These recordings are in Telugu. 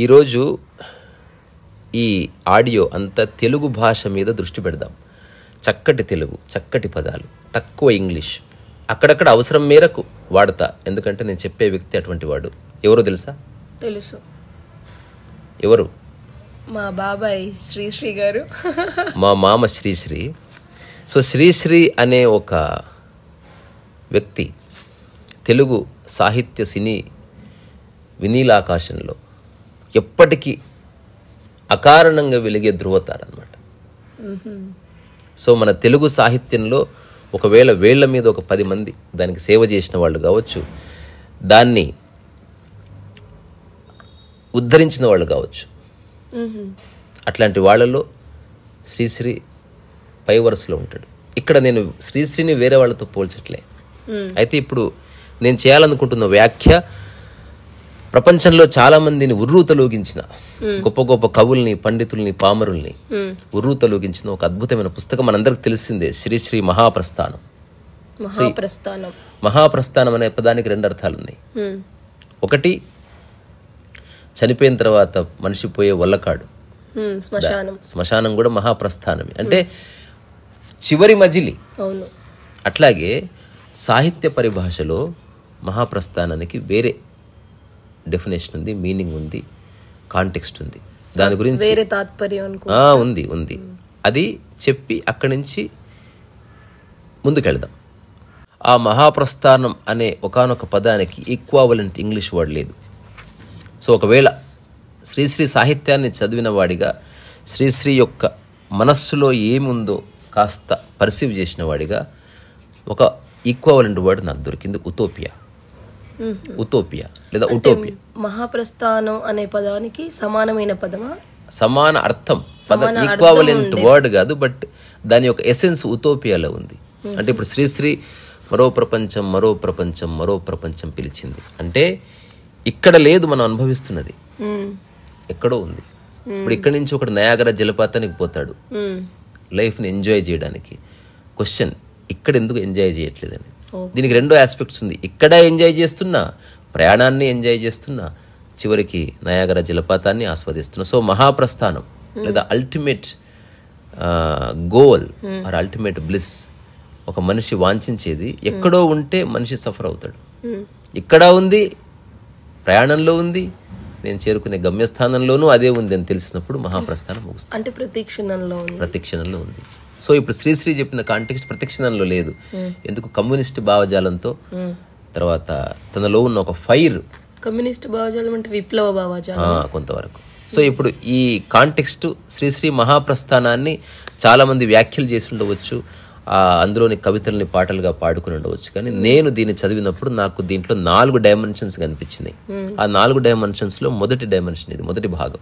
ఈరోజు ఈ ఆడియో అంతా తెలుగు భాష మీద దృష్టి పెడదాం చక్కటి తెలుగు చక్కటి పదాలు తక్కువ ఇంగ్లీష్ అక్కడక్కడ అవసరం మేరకు వాడతా ఎందుకంటే నేను చెప్పే వ్యక్తి అటువంటి వాడు ఎవరో తెలుసా తెలుసు ఎవరు మా బాబాయ్ శ్రీశ్రీ గారు మా మామ శ్రీశ్రీ సో శ్రీశ్రీ అనే ఒక వ్యక్తి తెలుగు సాహిత్య సినీ వినీలాకాశంలో ఎప్పటికీ అకారణంగా వెలిగే ధృవతార అనమాట సో మన తెలుగు సాహిత్యంలో ఒకవేళ వేళ్ల మీద ఒక పది మంది దానికి సేవ చేసిన వాళ్ళు కావచ్చు దాన్ని ఉద్ధరించిన వాళ్ళు కావచ్చు అట్లాంటి వాళ్ళలో శ్రీశ్రీ పై వరుసలో ఉంటాడు ఇక్కడ నేను శ్రీశ్రీని వేరే వాళ్ళతో పోల్చట్లే అయితే ఇప్పుడు నేను చేయాలనుకుంటున్న వ్యాఖ్య ప్రపంచంలో చాలా మందిని ఉర్రూతలోగించిన గొప్ప గొప్ప కవుల్ని పండితుల్ని పామరుల్ని ఉర్రూతలోగించిన ఒక అద్భుతమైన పుస్తకం మనందరికి తెలిసిందే శ్రీ శ్రీ మహాప్రస్థానం మహాప్రస్థానం అనే పదానికి రెండు అర్థాలున్నాయి ఒకటి చనిపోయిన తర్వాత మనిషి పోయే వల్లకాడు శ్మశానం కూడా మహాప్రస్థానమే అంటే చివరి మజిలి అట్లాగే సాహిత్య పరిభాషలో మహాప్రస్థానానికి వేరే డెఫినేషన్ ఉంది మీనింగ్ ఉంది కాంటెక్స్ట్ ఉంది దాని గురించి తాత్పర్యం ఉంది ఉంది అది చెప్పి అక్కడి నుంచి ముందుకెళ్దాం ఆ మహాప్రస్థానం అనే ఒకనొక పదానికి ఈక్వావలెంట్ ఇంగ్లీష్ వర్డ్ లేదు సో ఒకవేళ శ్రీశ్రీ సాహిత్యాన్ని చదివిన వాడిగా శ్రీశ్రీ యొక్క మనస్సులో ఏముందో కాస్త పర్సీవ్ చేసిన వాడిగా ఒక ఈక్వావలెంట్ వర్డ్ నాకు దొరికింది ఉతోపియా ఉటోపియా లేదా ఉటోపియా మహాప్రస్థానం అనే పదానికి సమానమైన పదమా సమాన అర్థం పదం ఈక్వావలెంట్ వర్డ్ కాదు బట్ దాని యొక్క ఎసెన్స్ ఉతోపియాలో ఉంది అంటే ఇప్పుడు శ్రీశ్రీ మరో ప్రపంచం మరో ప్రపంచం మరో ప్రపంచం పిలిచింది అంటే ఇక్కడ లేదు మనం అనుభవిస్తున్నది ఎక్కడో ఉంది ఇప్పుడు ఇక్కడి నుంచి ఒకటి నయాగర జలపాతానికి పోతాడు లైఫ్ని ఎంజాయ్ చేయడానికి క్వశ్చన్ ఇక్కడ ఎందుకు ఎంజాయ్ చేయట్లేదని దీనికి రెండో ఆస్పెక్ట్స్ ఉంది ఇక్కడ ఎంజాయ్ చేస్తున్నా ప్రయాణాన్ని ఎంజాయ్ చేస్తున్నా చివరికి నయాగర జలపాతాన్ని ఆస్వాదిస్తున్నా సో మహాప్రస్థానం hmm. లేదా ultimate goal or ultimate bliss ఒక మనిషి వాంఛించేది ఎక్కడో hmm. ఉంటే మనిషి సఫర్ అవుతాడు ఇక్కడ hmm. ఉంది ప్రయాణంలో ఉంది నేను చేరుకునే గమ్యస్థానంలోనూ అదే ఉంది అని తెలిసినప్పుడు మహాప్రస్థానం ముగుస్తుంది అంటే ప్రతిక్షణంలో ప్రతిక్షణంలో ఉంది సో ఇప్పుడు శ్రీశ్రీ చెప్పిన కాంటెక్స్ట్ ప్రతిక్షణంలో లేదు ఎందుకు కమ్యూనిస్ట్ భావజాలంతో తర్వాత తనలో ఉన్న ఒక ఫైర్ కమ్యూనిస్ట్ భావజాలం అంటే విప్లవ భావజాలం కొంతవరకు సో ఇప్పుడు ఈ కాంటెక్స్ట్ శ్రీశ్రీ మహాప్రస్థానాన్ని చాలామంది వ్యాఖ్యలు చేసి ఉండవచ్చు ఆ అందులోని కవితల్ని పాటలుగా పాడుకుని ఉండవచ్చు కానీ నేను దీన్ని చదివినప్పుడు నాకు దీంట్లో నాలుగు డైమెన్షన్స్ కనిపించినాయి ఆ నాలుగు డైమెన్షన్స్లో మొదటి డైమెన్షన్ ఇది మొదటి భాగం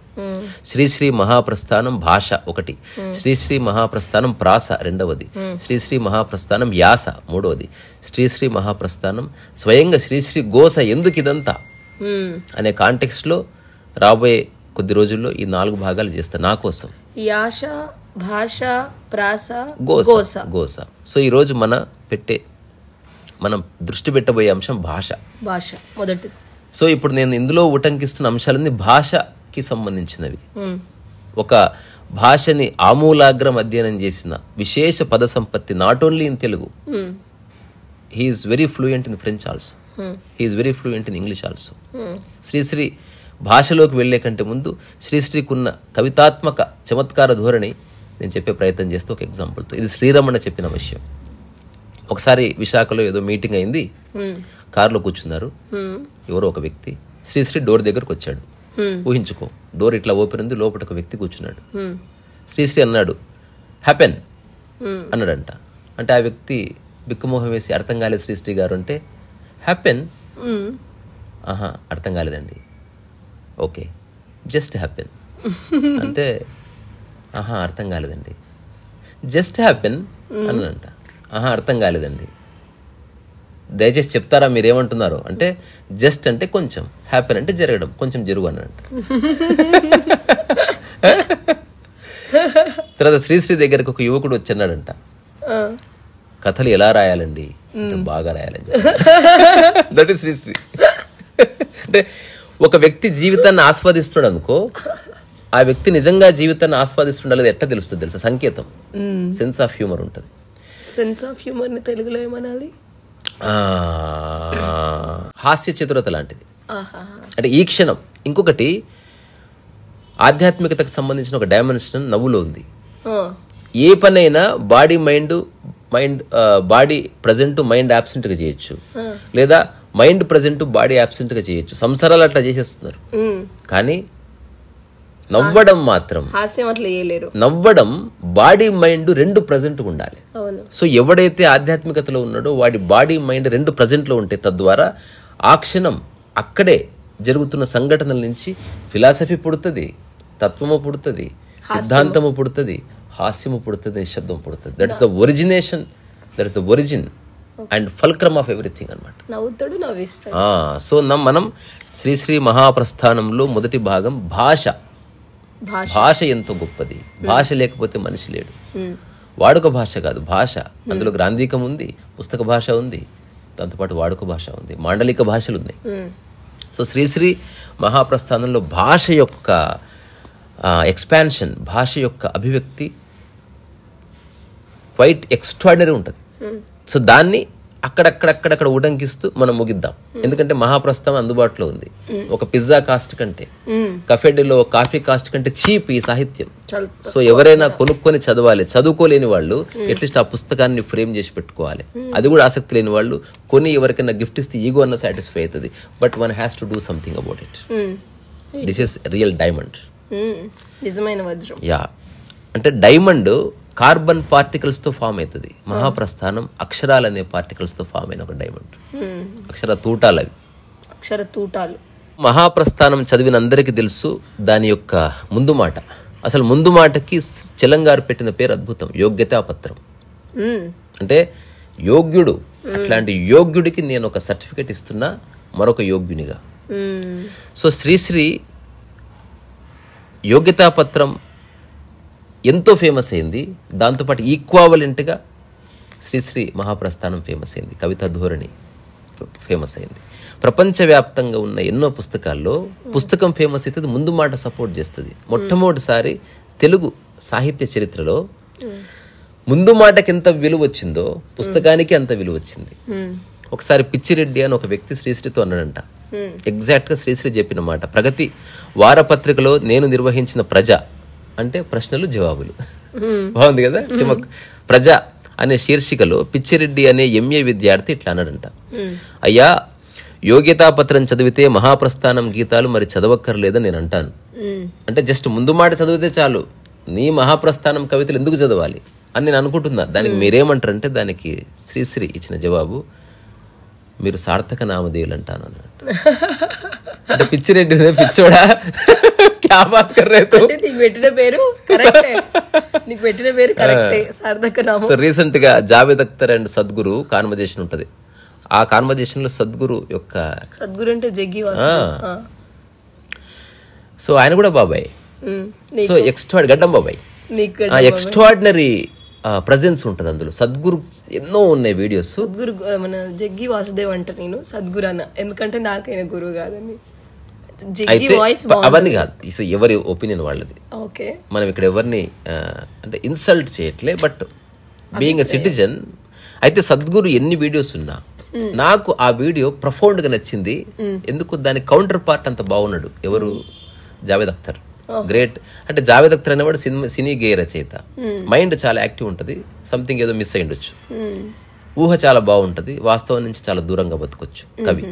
శ్రీశ్రీ మహాప్రస్థానం భాష ఒకటి శ్రీశ్రీ మహాప్రస్థానం ప్రాస రెండవది శ్రీశ్రీ మహాప్రస్థానం యాస మూడవది శ్రీశ్రీ మహాప్రస్థానం స్వయంగా శ్రీశ్రీ గోస ఎందుకు ఇదంతా అనే లో రాబోయే కొద్ది రోజుల్లో ఈ నాలుగు భాగాలు చేస్తా నా కోసం భాష ప్రాస గోస గోస సో ఈరోజు మన పెట్టే మనం దృష్టి పెట్టబోయే అంశం భాష భాష మొదటి సో ఇప్పుడు నేను ఇందులో ఉటంకిస్తున్న అంశాలన్నీ భాషకి సంబంధించినవి ఒక భాషని ఆమూలాగ్రం అధ్యయనం చేసిన విశేష పద సంపత్తి not only in Telugu he is very fluent in French also he is very fluent in English also Sri Sri భాషలోకి వెళ్లే కంటే ముందు శ్రీశ్రీకున్న కవితాత్మక చమత్కార ధోరణి నేను చెప్పే ప్రయత్నం చేస్తూ ఒక ఎగ్జాంపుల్తో ఇది శ్రీరమణ చెప్పిన విషయం ఒకసారి విశాఖలో ఏదో మీటింగ్ అయింది కారులో కూర్చున్నారు ఎవరో ఒక వ్యక్తి శ్రీశ్రీ డోర్ దగ్గరకు వచ్చాడు ఊహించుకో డోర్ ఇట్లా ఓపెన్ ఉంది లోపల ఒక వ్యక్తి కూర్చున్నాడు శ్రీశ్రీ అన్నాడు హ్యాపెన్ అన్నాడంట అంటే ఆ వ్యక్తి బిక్కుమోహం వేసి అర్థం కాలేదు శ్రీశ్రీ గారు అంటే హ్యాపెన్ ఆహా అర్థం కాలేదండి ఓకే జస్ట్ హ్యాపెన్ అంటే ఆహా అర్థం కాలేదండి జస్ట్ హ్యాపెన్ అని అంట ఆహా అర్థం కాలేదండి దయచేసి చెప్తారా మీరేమంటున్నారు అంటే జస్ట్ అంటే కొంచెం హ్యాపెన్ అంటే జరగడం కొంచెం జరుగు అని అంట తర్వాత శ్రీశ్రీ దగ్గరకు ఒక యువకుడు వచ్చిన్నాడంట కథలు ఎలా రాయాలండి బాగా రాయాలండి దట్ ఈ శ్రీశ్రీ అంటే ఒక వ్యక్తి జీవితాన్ని ఆస్వాదిస్తున్నాడు అనుకో ఆ వ్యక్తి నిజంగా జీవితాన్ని ఆస్వాదిస్తుండాలి ఎట్లా తెలుస్తుంది తెలుసా సంకేతం సెన్స్ ఆఫ్ హ్యూమర్ ఉంటుంది సెన్స్ ఆఫ్ హ్యూమర్ ని తెలుగులో ఏమనాలి హాస్య చతురత లాంటిది అంటే ఈ క్షణం ఇంకొకటి ఆధ్యాత్మికతకు సంబంధించిన ఒక డైమెన్షన్ నవ్వులో ఉంది ఏ పనైనా body mind mind body present mind యాబ్సెంట్గా చేయొచ్చు లేదా మైండ్ ప్రజెంట్ బాడీ యాబ్సెంట్గా చేయొచ్చు సంసారాలు అట్లా చేసేస్తున్నారు కానీ నవ్వడం మాత్రం నవ్వడం బాడీ మైండ్ రెండు ప్రజెంట్ ఉండాలి సో ఎవడైతే ఆధ్యాత్మికతలో ఉన్నాడో వాడి బాడీ మైండ్ రెండు లో ఉంటే తద్వారా ఆ క్షణం అక్కడే జరుగుతున్న సంఘటనల నుంచి ఫిలాసఫీ పుడుతుంది తత్వము పుడుతుంది సిద్ధాంతము పుడుతుంది హాస్యము పుడుతుంది శబ్దం పుడుతుంది that is the origination that is the origin and fulcrum of everything అనమాట సో నవ్విస్తాడు సో మనం శ్రీశ్రీ మహాప్రస్థానంలో మొదటి భాగం భాష భాష ఎంతో గొప్పది భాష లేకపోతే మనిషి లేడు వాడుక భాష కాదు భాష అందులో గ్రాంధికం ఉంది పుస్తక భాష ఉంది దాంతోపాటు వాడుక భాష ఉంది మాండలిక భాషలు ఉన్నాయి సో శ్రీశ్రీ మహాప్రస్థానంలో భాష యొక్క ఎక్స్పాన్షన్ భాష యొక్క అభివ్యక్తి క్వైట్ ఎక్స్ట్రాడినరీ ఉంటుంది సో దాన్ని అక్కడక్కడక్కడక్కడ ఉడంకిస్తూ మనం ముగిద్దాం ఎందుకంటే మహాప్రస్థం అందుబాటులో ఉంది ఒక పిజ్జా కాస్ట్ కంటే కఫెడ్లో కాఫీ కాస్ట్ కంటే చీప్ ఈ సాహిత్యం సో ఎవరైనా కొనుక్కొని చదవాలి చదువుకోలేని వాళ్ళు అట్లీస్ట్ ఆ పుస్తకాన్ని ఫ్రేమ్ చేసి పెట్టుకోవాలి అది కూడా ఆసక్తి లేని వాళ్ళు కొని ఎవరికైనా గిఫ్ట్ ఇస్తే ఈగో అన్న సాటిస్ఫై అవుతుంది but one has to do something about it this is real diamond నిజమైన వజ్రం యా అంటే డైమండ్ కార్బన్ పార్టికల్స్తో ఫామ్ అవుతుంది మహాప్రస్థానం అక్షరాలు అనే పార్టికల్స్తో ఫామ్ అయిన ఒక డైమండ్ అక్షర తూటాలు అవి అక్షర తూటాలు మహాప్రస్థానం చదివిన అందరికీ తెలుసు దాని యొక్క ముందు మాట అసలు ముందు మాటకి చెలంగారు పెట్టిన పేరు అద్భుతం పత్రం అంటే యోగ్యుడు అట్లాంటి యోగ్యుడికి నేను ఒక సర్టిఫికేట్ ఇస్తున్నా మరొక యోగ్యునిగా సో శ్రీశ్రీ యోగ్యతా పత్రం ఎంతో ఫేమస్ అయింది దాంతోపాటు ఈక్వావలెంట్గా శ్రీశ్రీ మహాప్రస్థానం ఫేమస్ అయింది కవితా ధోరణి ఫేమస్ అయింది ప్రపంచవ్యాప్తంగా ఉన్న ఎన్నో పుస్తకాల్లో పుస్తకం ఫేమస్ అవుతుంది ముందు మాట సపోర్ట్ చేస్తుంది మొట్టమొదటిసారి తెలుగు సాహిత్య చరిత్రలో ముందు మాటకి ఎంత విలువ వచ్చిందో పుస్తకానికి అంత విలువ వచ్చింది ఒకసారి పిచ్చిరెడ్డి అని ఒక వ్యక్తి శ్రీశ్రీతో అన్నాడంట ఎగ్జాక్ట్గా శ్రీశ్రీ చెప్పిన మాట ప్రగతి వారపత్రికలో నేను నిర్వహించిన ప్రజ అంటే ప్రశ్నలు జవాబులు బాగుంది కదా చిమక్ ప్రజ అనే శీర్షికలో పిచ్చిరెడ్డి అనే ఎంఏ విద్యార్థి ఇట్లా అన్నాడంట అయ్యా యోగ్యతాపత్రం చదివితే మహాప్రస్థానం గీతాలు మరి చదవక్కర్లేదని నేను అంటాను అంటే జస్ట్ ముందు మాట చదివితే చాలు నీ మహాప్రస్థానం కవితలు ఎందుకు చదవాలి అని నేను అనుకుంటున్నా దానికి మీరేమంటారంటే దానికి శ్రీశ్రీ ఇచ్చిన జవాబు మీరు సార్థక నామధేయులు అంటాను అంటే పిచ్చిరెడ్డి పిచ్చోడా క్యా బాత్ కర్ రహే తో నీకు పెట్టిన పేరు కరెక్టే నీకు పెట్టిన పేరు కరెక్టే సార్దక నామ సో రీసెంట్ గా జావేద్ అక్తర్ అండ్ సద్గురు కాన్వర్జేషన్ ఉంటది ఆ కాన్వర్జేషన్ లో సద్గురు యొక్క సద్గురు అంటే జగ్గి సో ఆయన కూడా బాబాయ్ సో ఎక్స్ట్రా గడ్డం బాబాయ్ ఎక్స్ట్రాడినరీ ప్రజెన్స్ ఉంటుంది అందులో సద్గురు ఎన్నో ఉన్నాయి వీడియోస్ సద్గురు మన జగ్గి వాసుదేవ్ అంట నేను సద్గురు అన్న ఎందుకంటే నాకైనా గురువు కాదని అయితే అవన్నీ కాదు ఇసు ఎవరి ఒపీనియన్ వాళ్ళది ఓకే మనం ఇక్కడ ఎవరిని అంటే ఇన్సల్ట్ చేయట్లే బట్ బీయింగ్ ఎ సిటిజన్ అయితే సద్గురు ఎన్ని వీడియోస్ ఉన్నా hmm. నాకు ఆ వీడియో ప్రొఫౌండ్ గా నచ్చింది hmm. ఎందుకు దాని కౌంటర్ పార్ట్ అంత బాగున్నాడు ఎవరు hmm. Javed Akhtar great oh. అంటే జావేద్ అఖ్తర్ అనేవాడు సినిమా సినీ గేయ రచయిత మైండ్ చాలా యాక్టివ్ ఉంటుంది సంథింగ్ ఏదో మిస్ అయ్యుండొచ్చు ఊహ చాలా బాగుంటుంది వాస్తవం నుంచి చాలా దూరంగా బతకొచ్చు కవి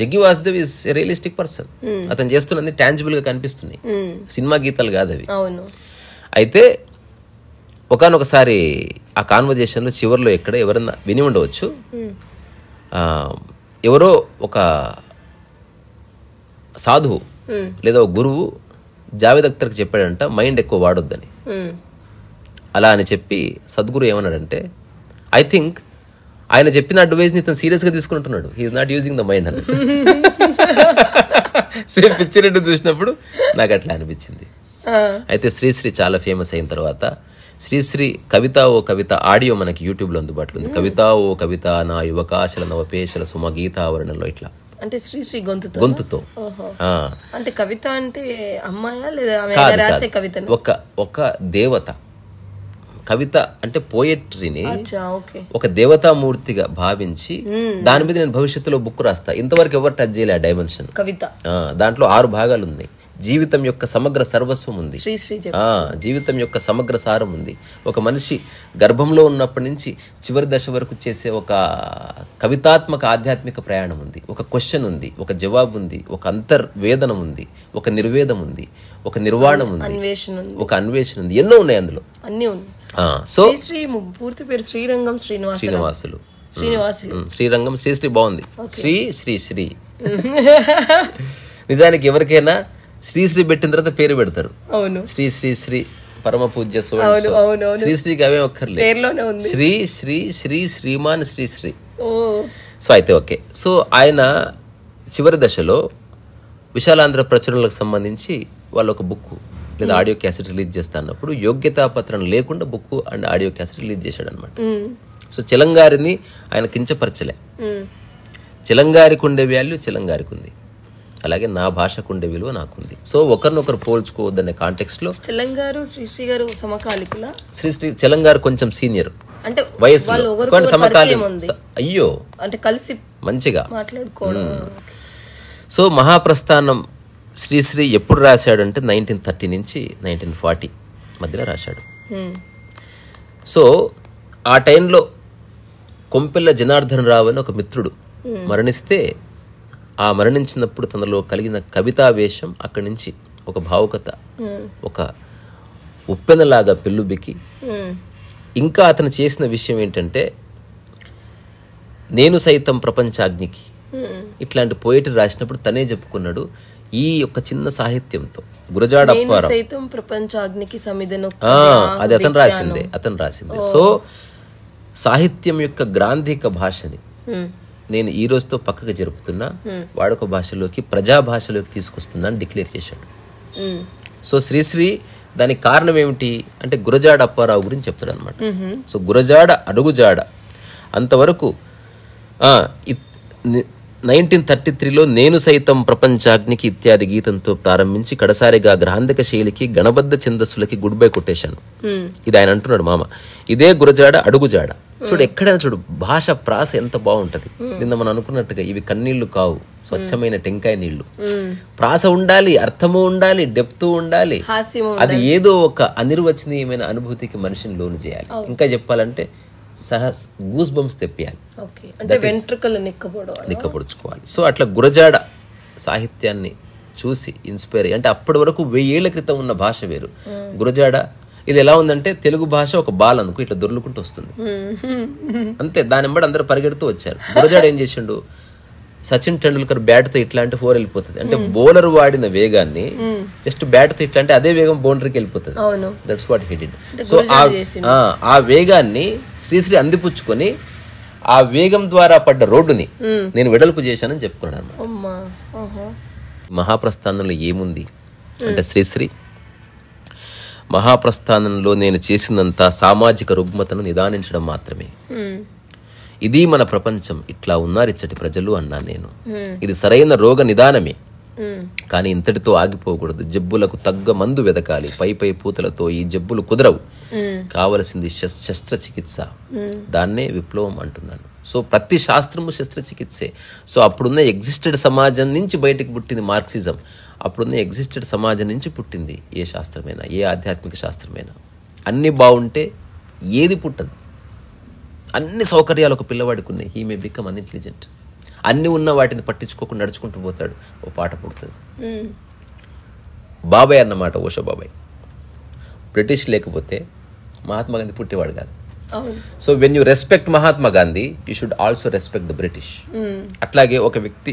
Jaggi Vasudev is realistic person అతను చేస్తున్నది టాంజిబుల్ గా కనిపిస్తుంది hmm. సినిమా గీతాలు కాదు అవి అయితే ఒకనొకసారి ఆ కాన్వర్జేషన్ లో చివరిలో ఎక్కడ ఎవరన్నా విని ఉండవచ్చు hmm. ఎవరో ఒక సాధువు hmm. లేదా ఒక గురువు జావేద్ అఖ్తర్కి చెప్పాడంట మైండ్ ఎక్కువ వాడొద్దని అలా అని చెప్పి సద్గురు ఏమన్నాడంటే ఐ థింక్ ఆయన చెప్పిన తను సీరియస్ సీరియస్గా తీసుకుంటున్నాడు he's not using the mind అని సేమ్ పిక్చర్ రెండు చూసినప్పుడు నాకు అట్లా అనిపించింది అయితే శ్రీశ్రీ చాలా ఫేమస్ అయిన తర్వాత శ్రీశ్రీ కవిత ఓ కవిత ఆడియో మనకి యూట్యూబ్ లో అందుబాటులో ఉంది కవిత ఓ కవిత నా యువకాశల నవపేశల సుమ గీతావరణంలో ఇట్లా అంటే శ్రీశ్రీ గొంతుతో గొంతుతో అంటే కవిత అంటే అమ్మాయా లేదా రాసే కవిత ఒక ఒక దేవత కవిత అంటే పోయట్రీని ఒక దేవతామూర్తిగా భావించి దాని మీద నేను భవిష్యత్తులో బుక్ రాస్తా ఇంతవరకు ఎవరు టచ్ చేయలే ఆ డైమెన్షన్ కవిత దాంట్లో ఆరు భాగాలు ఉంది జీవితం యొక్క సమగ్ర సర్వస్వం ఉంది జీవితం యొక్క సమగ్ర సారం ఉంది ఒక మనిషి గర్భంలో ఉన్నప్పటి నుంచి చివరి దశ వరకు చేసే ఒక కవితాత్మక ఆధ్యాత్మిక ప్రయాణం ఉంది ఒక క్వశ్చన్ ఉంది ఒక జవాబు ఉంది ఒక అంతర్వేదనం ఉంది ఒక నిర్వేదం ఉంది ఒక నిర్వాణం ఉంది ఒక అన్వేషణ ఉంది ఎన్నో ఉన్నాయి అందులో అన్ని ఉన్నాయి సో శ్రీ పూర్తి పేరు శ్రీరంగం శ్రీనివాస శ్రీనివాసులు శ్రీనివాసులు శ్రీరంగం శ్రీశ్రీ బాగుంది శ్రీ శ్రీ శ్రీ నిజానికి ఎవరికైనా శ్రీశ్రీ పెట్టిన తర్వాత పేరు పెడతారు అవును శ్రీ శ్రీ శ్రీ పరమ పూజ్య శ్రీశ్రీకి అవే ఒక్కర్లేదు శ్రీ శ్రీ శ్రీ శ్రీమాన్ శ్రీశ్రీ సో అయితే ఓకే సో ఆయన చివరి దశలో విశాలాంధ్ర ప్రచురణలకు సంబంధించి వాళ్ళ ఒక బుక్ లేదా hmm. ఆడియో క్యాసెట్ రిలీజ్ చేస్తా అన్నప్పుడు యోగ్యతా పత్రం లేకుండా book and audio cassette release చేశాడు అనమాట hmm. సో చిలంగారిని ఆయన కించపరచలే hmm. చిలంగారికి ఉండే వాల్యూ చిలంగారికి ఉంది అలాగే నా భాషకు ఉండే విలువ నాకుంది సో ఒకరినొకరు పోల్చుకోవద్దనే కాంటెక్స్ట్ లో చెలంగారు శ్రీశ్రీ గారు సమకాలికుల శ్రీశ్రీ చెలంగారు కొంచెం సీనియర్ అంటే వయసు సమకాలి అయ్యో అంటే కలిసి మంచిగా మాట్లాడుకోవడం సో మహాప్రస్థానం శ్రీశ్రీ ఎప్పుడు రాశాడు అంటే నైన్టీన్ థర్టీ నుంచి నైన్టీన్ ఫార్టీ మధ్యలో రాశాడు hmm. సో ఆ టైంలో కొంపెల్ల జనార్దన్ రావు అని ఒక మిత్రుడు hmm. మరణిస్తే ఆ మరణించినప్పుడు తనలో కలిగిన కవితావేశం అక్కడి నుంచి ఒక భావుకత hmm. ఒక ఉప్పెనలాగా పెళ్ళుబికి ఇంకా అతను చేసిన విషయం ఏంటంటే నేను సైతం ప్రపంచాగ్నికి ఇట్లాంటి పోయిటరీ రాసినప్పుడు తనే చెప్పుకున్నాడు ఈ యొక్క చిన్న సాహిత్యంతో గురజాడ ప్రపంచాగ్నికి అది అతను రాసిందే అతను రాసిందే సో సాహిత్యం యొక్క గ్రాంధిక భాషని నేను ఈ రోజుతో పక్కకు జరుపుతున్నా వాడుక భాషలోకి ప్రజా భాషలోకి తీసుకొస్తున్నా అని డిక్లేర్ చేశాడు సో శ్రీశ్రీ దానికి కారణం ఏమిటి అంటే గురజాడ అప్పారావు గురించి చెప్తాడు అనమాట సో గురజాడ అడుగుజాడ అంతవరకు నైన్టీన్ థర్టీ త్రీలో నేను సైతం ప్రపంచాగ్నికి ఇత్యాది గీతంతో ప్రారంభించి కడసారిగా గ్రహాంధక శైలికి గణబద్ధ ఛందస్సులకి గుడ్ బై కొట్టేశాను ఇది ఆయన అంటున్నాడు మామ ఇదే గురజాడ అడుగుజాడ చూడు ఎక్కడైనా చూడు భాష ప్రాస ఎంత బాగుంటది నిన్న మనం అనుకున్నట్టుగా ఇవి కన్నీళ్లు కావు స్వచ్ఛమైన టెంకాయ నీళ్లు ప్రాస ఉండాలి అర్థము ఉండాలి డెప్త్ ఉండాలి అది ఏదో ఒక అనిర్వచనీయమైన అనుభూతికి మనిషిని లోను చేయాలి ఇంకా చెప్పాలంటే సహా గూస్ బంప్స్ తెప్పియాలి నిక్కపొడుచుకోవాలి సో అట్లా గురజాడ సాహిత్యాన్ని చూసి ఇన్స్పైర్ అయ్యి అంటే అప్పటి వరకు వెయ్యేళ్ల క్రితం ఉన్న భాష వేరు hmm. గురజాడ ఇది ఎలా ఉందంటే తెలుగు భాష ఒక బాల్ అనుకు ఇట్లా దొర్లుకుంటూ వస్తుంది hmm. అంతే దాని అందరూ పరిగెడుతూ వచ్చారు గురజాడ ఏం చేసిండు సచిన్ టెండూల్కర్ బ్యాట్ తో ఇట్లా అంటే ఫోర్ వెళ్ళిపోతుంది అంటే బౌలర్ వాడిన వేగాన్ని జస్ట్ బ్యాట్ తో ఇట్లా అంటే అదే వేగం బౌండరీకి వెళ్ళిపోతుంది దట్స్ వాట్ హిడెడ్ సో ఆ వేగాన్ని శ్రీశ్రీ అందిపుచ్చుకొని ఆ వేగం ద్వారా పడ్డ రోడ్డుని నేను వెడల్పు చేశానని చెప్పుకున్నాను అనమాట మహాప్రస్థానంలో ఏముంది అంటే శ్రీశ్రీ మహాప్రస్థానంలో నేను చేసినంత సామాజిక రుగ్మతను నిదానించడం మాత్రమే ఇది మన ప్రపంచం ఇట్లా ఉన్నారు ఇచ్చటి ప్రజలు అన్నాను నేను ఇది సరైన రోగ నిదానమే కానీ ఇంతటితో ఆగిపోకూడదు జబ్బులకు తగ్గ మందు వెదకాలి పై పై పూతలతో ఈ జబ్బులు కుదరవు కావలసింది శస్త్రచికిత్స దాన్నే విప్లవం అంటున్నాను సో ప్రతి శాస్త్రము శస్త్రచికిత్సే సో అప్పుడున్న ఎగ్జిస్టెడ్ సమాజం నుంచి బయటకు పుట్టింది మార్క్సిజం అప్పుడున్న ఎగ్జిస్టెడ్ సమాజం నుంచి పుట్టింది ఏ శాస్త్రమైనా ఏ ఆధ్యాత్మిక శాస్త్రమైనా అన్ని బాగుంటే ఏది పుట్టదు అన్ని సౌకర్యాలు ఒక పిల్లవాడికి ఉన్నాయి he may become unintelligent intelligent అన్ని ఉన్న వాటిని పట్టించుకోకుండా నడుచుకుంటూ పోతాడు ఓ పాట పుడుతుంది బాబాయ్ అన్నమాట ఓషో బాబాయ్ బ్రిటిష్ లేకపోతే మహాత్మా గాంధీ పుట్టేవాడు కాదు so when you respect Mahatma Gandhi you should also respect the British అట్లాగే ఒక వ్యక్తి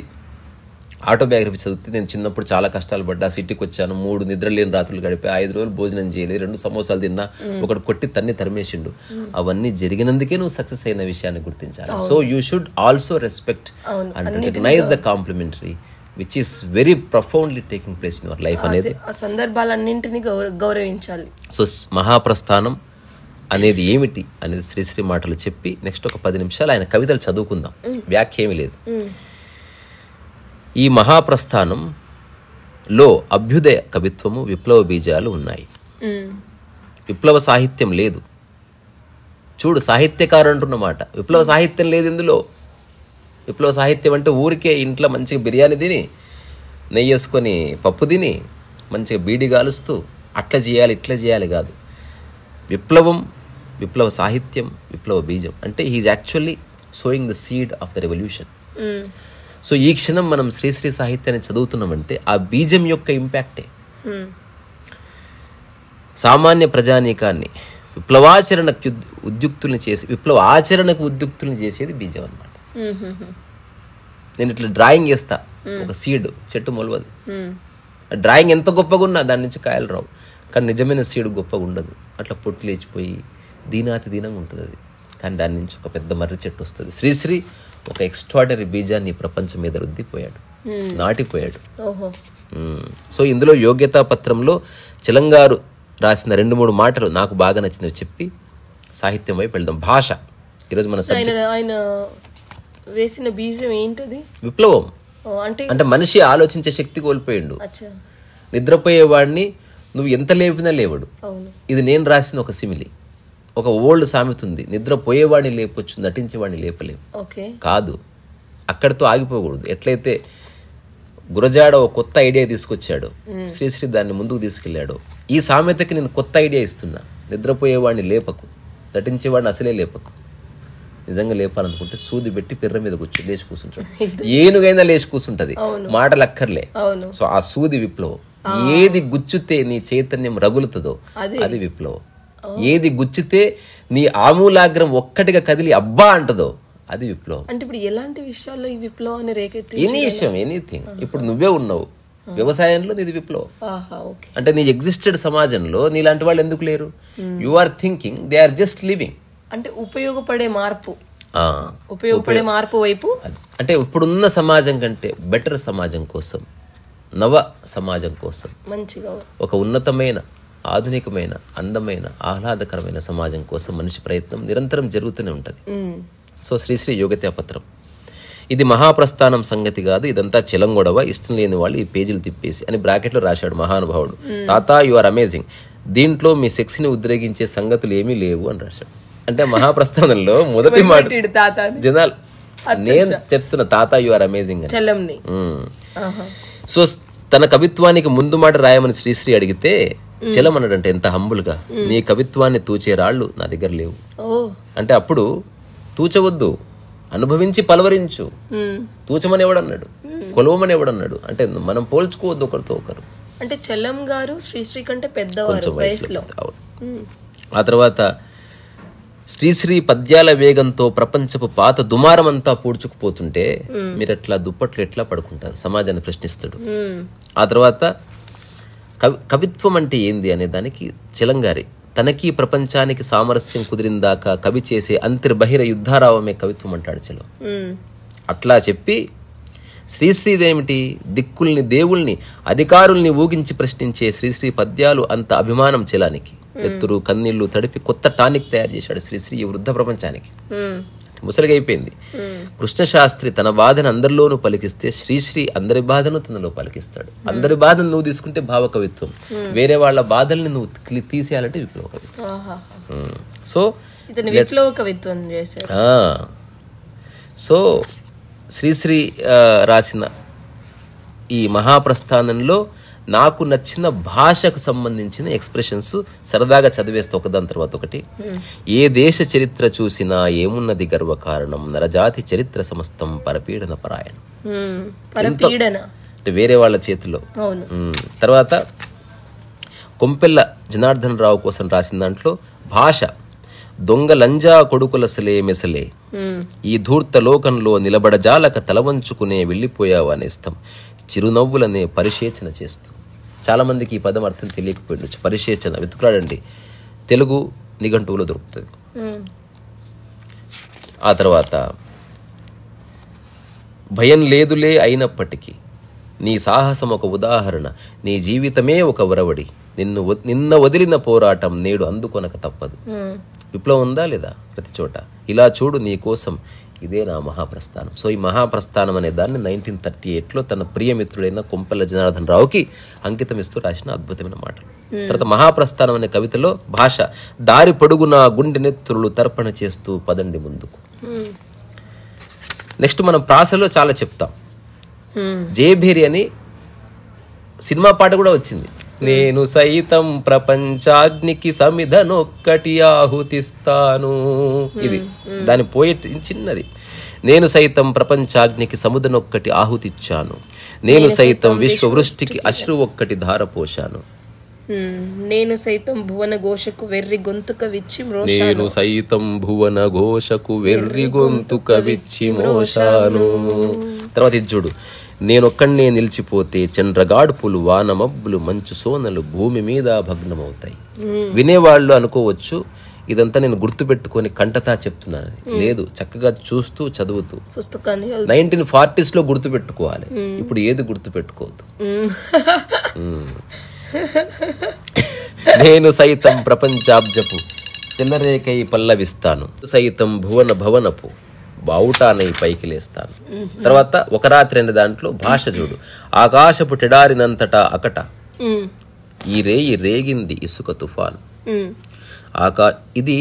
ఆటోబయోగ్రఫీ చదివితే నేను చిన్నప్పుడు చాలా కష్టాలు పడ్డా సిటీకి వచ్చాను మూడు నిద్ర లేని రాత్రులు గడిపే ఐదు రోజులు భోజనం చేయలేదు రెండు సమోసాలు తిన్నా ఒకటి కొట్టి తన్ని తరిమేసిండు అవన్నీ జరిగినందుకే నువ్వు సక్సెస్ అయిన విషయాన్ని గుర్తించాలి so you should also respect and recognise the complementary which is very profoundly taking place in your life అనేది ఆ సందర్భాలన్నింటినీ గౌరవించాలి సో మహాప్రస్థానం అనేది ఏమిటి అనేది శ్రీశ్రీ మాటలు చెప్పి నెక్స్ట్ ఒక పది నిమిషాలు ఆయన కవితలు చదువుకుందాం వ్యాఖ్య ఏమీ లేదు ఈ మహాప్రస్థానంలో అభ్యుదయ కవిత్వము విప్లవ బీజాలు ఉన్నాయి విప్లవ సాహిత్యం లేదు చూడు సాహిత్యకారు అంటున్నమాట విప్లవ సాహిత్యం లేదు ఇందులో విప్లవ సాహిత్యం అంటే ఊరికే ఇంట్లో మంచిగా బిర్యానీ తిని నెయ్యి వేసుకొని పప్పు తిని మంచిగా బీడి గాలుస్తూ అట్లా చేయాలి ఇట్లా చేయాలి కాదు విప్లవం విప్లవ సాహిత్యం విప్లవ బీజం అంటే he's actually sowing the seed of the revolution so ఈ క్షణం మనం శ్రీశ్రీ సాహిత్యాన్ని చదువుతున్నామంటే ఆ బీజం యొక్క ఇంపాక్టే సామాన్య ప్రజానీకాన్ని విప్లవాచరణకు ఉద్యుక్తుల్ని చేసి విప్లవ ఆచరణకు ఉద్యుక్తుల్ని చేసేది బీజం అనమాట నేను ఇట్లా డ్రాయింగ్ చేస్తా ఒక సీడ్ చెట్టు మొలవదు డ్రాయింగ్ ఎంత గొప్పగా ఉన్నా దాని నుంచి కాయలు రావు కానీ నిజమైన సీడ్ గొప్పగా ఉండదు అట్లా పొట్టు లేచిపోయి దీనాతి దీనంగా ఉంటుంది అది కానీ దాని నుంచి ఒక పెద్ద మర్రి చెట్టు వస్తుంది శ్రీశ్రీ ఒక ఎక్స్ట్రాడరీ బీజాన్ని ప్రపంచం మీద రుద్దిపోయాడు hmm. నాటిపోయాడు సో hmm. ఇందులో యోగ్యతా పత్రంలో చిలంగారు రాసిన రెండు మూడు మాటలు నాకు బాగా నచ్చింది చెప్పి సాహిత్యం వైపు వెళ్దాం భాష ఈరోజు మన ఆయన వేసిన బీజం ఏంటది విప్లవం అంటే అంటే మనిషి ఆలోచించే శక్తి కోల్పోయిండు నిద్రపోయేవాడిని నువ్వు ఎంత లేపినా లేవడు ఇది నేను రాసిన ఒక సిమిలి ఒక ఓల్డ్ సామెత ఉంది నిద్రపోయేవాడిని లేపొచ్చు నటించేవాడిని లేపలేము కాదు అక్కడితో ఆగిపోకూడదు ఎట్లయితే గురజాడ ఒక కొత్త ఐడియా తీసుకొచ్చాడు శ్రీశ్రీ దాన్ని ముందుకు తీసుకెళ్లాడు ఈ సామెతకి నేను కొత్త ఐడియా ఇస్తున్నా నిద్రపోయేవాడిని లేపకు నటించేవాడిని అసలే లేపకు నిజంగా లేపాలనుకుంటే సూది పెట్టి పిర్ర మీద కూర్చు లేచి కూర్చుంటాడు ఏనుగైనా లేచి కూర్చుంటది మాటలు అక్కర్లే సో ఆ సూది విప్లవం ఏది గుచ్చుతే నీ చైతన్యం రగులుతుందో అది విప్లవం ఏది గుచ్చితే నీ ఆమూలాగ్రం ఒక్కటిగా కదిలి అబ్బా అంటదో అది విప్లవం అంటే ఇప్పుడు ఎలాంటి విషయాల్లో ఈ విప్లవాన్ని రేకెత్తి ఎనీ విషయం ఎనీథింగ్ ఇప్పుడు నువ్వే ఉన్నావు వ్యవసాయంలో నీది విప్లవం అంటే నీ ఎగ్జిస్టెడ్ సమాజంలో నీలాంటి వాళ్ళు ఎందుకు లేరు you are thinking they are just living అంటే ఉపయోగపడే మార్పు ఉపయోగపడే మార్పు వైపు అంటే ఇప్పుడున్న సమాజం కంటే బెటర్ సమాజం కోసం నవ సమాజం కోసం మంచిగా ఒక ఉన్నతమైన ఆధునికమైన అందమైన ఆహ్లాదకరమైన సమాజం కోసం మనిషి ప్రయత్నం నిరంతరం జరుగుతూనే ఉంటుంది సో శ్రీశ్రీ యోగత్యా పత్రం ఇది మహాప్రస్థానం సంగతి కాదు ఇదంతా చెలం గొడవ ఇష్టం లేని వాళ్ళు ఈ పేజీలు తిప్పేసి అని బ్రాకెట్లో రాశాడు మహానుభావుడు తాత యు ఆర్ అమేజింగ్ దీంట్లో మీ శక్తిని ఉద్రేగించే సంగతులు ఏమీ లేవు అని రాశాడు అంటే మహాప్రస్థానంలో మొదటి మాట జనాలు నేను చెప్తున్న తాత యు ఆర్ అమేజింగ్ సో తన కవిత్వానికి ముందు మాట రాయమని శ్రీశ్రీ అడిగితే అంటే ఎంత హంబుల్గా నీ కవిత్వాన్ని తూచే రాళ్ళు నా దగ్గర లేవు అంటే అప్పుడు తూచవద్దు అనుభవించి పలవరించు తూచమనేవాడన్నాడు కొలవమనేవాడన్నాడు అంటే మనం పోల్చుకోవద్దు ఒకరితో ఒకరు అంటే చెల్లం గారు శ్రీశ్రీ కంటే పెద్ద ఆ తర్వాత శ్రీశ్రీ పద్యాల వేగంతో ప్రపంచపు పాత దుమారమంతా పూడ్చుకుపోతుంటే మీరు ఎట్లా దుప్పట్లు ఎట్లా పడుకుంటారు సమాజాన్ని ప్రశ్నిస్తాడు ఆ తర్వాత కవి కవిత్వం అంటే ఏంది అనే దానికి చిలంగారి తనకి ప్రపంచానికి సామరస్యం కుదిరిందాక కవి చేసే అంతర్బహిర యుద్ధారావమే కవిత్వం అంటాడు చలం అట్లా చెప్పి శ్రీశ్రీదేమిటి దిక్కుల్ని దేవుల్ని అధికారుల్ని ఊగించి ప్రశ్నించే శ్రీశ్రీ పద్యాలు అంత అభిమానం చెలానికి ఎత్తురు కన్నీళ్లు తడిపి కొత్త టానిక్ తయారు చేశాడు శ్రీశ్రీ వృద్ధ ప్రపంచానికి ముసలిగైపోయింది కృష్ణశాస్త్రి తన బాధను అందరిలోనూ పలికిస్తే శ్రీశ్రీ అందరి బాధను తనలో పలికిస్తాడు అందరి బాధను నువ్వు తీసుకుంటే భావకవిత్వం వేరే వాళ్ళ బాధల్ని నువ్వు తీసేయాలంటే విప్లవ కవిత్వం సో విప్లవ కవిత్వం సో శ్రీశ్రీ రాసిన ఈ మహాప్రస్థానంలో నాకు నచ్చిన భాషకు సంబంధించిన ఎక్స్ప్రెషన్స్ సరదాగా చదివేస్తే ఒకదాని తర్వాత ఒకటి ఏ దేశ చరిత్ర చూసినా ఏమున్నది గర్వకారణం నరజాతి చరిత్ర సమస్తం పరపీడన పరాయణం అంటే వేరే వాళ్ళ చేతిలో తర్వాత కొంపెల్ల జనార్దన్ రావు కోసం రాసిన దాంట్లో భాష దొంగ లంజా కొడుకులసలే మెసలే ఈ ధూర్త లోకంలో నిలబడజాలక తలవంచుకునే వెళ్ళిపోయావనేస్తాం చిరునవ్వులనే పరిశేచన చేస్తూ చాలామందికి ఈ పదం అర్థం తెలియకపోయిండొచ్చు పరిశీలించిన వెతుకులాడండి తెలుగు నిఘంటువులో దొరుకుతుంది ఆ తర్వాత భయం లేదులే అయినప్పటికీ నీ సాహసం ఒక ఉదాహరణ నీ జీవితమే ఒక ఉరవడి నిన్ను నిన్న వదిలిన పోరాటం నేడు అందుకొనక తప్పదు విప్లవం ఉందా లేదా ప్రతి చోట ఇలా చూడు నీ కోసం ఇదే నా మహాప్రస్థానం సో ఈ మహాప్రస్థానం అనే దాన్ని నైన్టీన్ థర్టీ ఎయిట్లో తన ప్రియమిత్రుడైన కొంపెల్ల జనార్దన్ రావుకి అంకితం ఇస్తూ రాసిన అద్భుతమైన మాటలు hmm. తర్వాత మహాప్రస్థానం అనే కవితలో భాష దారి పొడుగునా నెత్రులు తర్పణ చేస్తూ పదండి ముందుకు hmm. నెక్స్ట్ మనం ప్రాసలో చాలా చెప్తాం hmm. జేభేరి అని సినిమా పాట కూడా వచ్చింది నేను సైతం ప్రపంచాగ్నికి సమిధనొక్కటి ఆహుతిస్తాను ఇది దాని పోయట్ చిన్నది నేను సైతం ప్రపంచాగ్నికి సముదనొక్కటి ఆహుతిచ్చాను నేను సైతం విశ్వవృష్టికి అశ్రు ఒక్కటి ధారపోశాను నేను సైతం భువన ఘోషకు వెర్రి గొంతుక విచ్చి నేను సైతం భువన ఘోషకు వెర్రి గొంతుక విచ్చి మోషాను తర్వాత ఇది చూడు నేనొక్కడినే నిలిచిపోతే చంద్రగాడుపులు వానమబ్బులు మంచు సోనలు భూమి మీద భగ్నమవుతాయి వినేవాళ్ళు అనుకోవచ్చు ఇదంతా నేను గుర్తుపెట్టుకొని కంటతా చెప్తున్నానని లేదు చక్కగా చూస్తూ చదువుతూ పుస్తకాన్ని నైన్టీన్ ఫార్టీస్ లో గుర్తుపెట్టుకోవాలి ఇప్పుడు ఏది గుర్తుపెట్టుకోవద్దు నేను సైతం ప్రపంచాబ్జపు తెల్లరేకై పల్లవిస్తాను సైతం భువన భవనపు బావుట అనే పైకి లేస్తాను తర్వాత ఒక రాత్రి అనే దాంట్లో భాష చూడు ఆకాశపు టెడారినంతటా అకట ఈ రేయి రేగింది ఇసుక తుఫాన్ ఆకా ఇది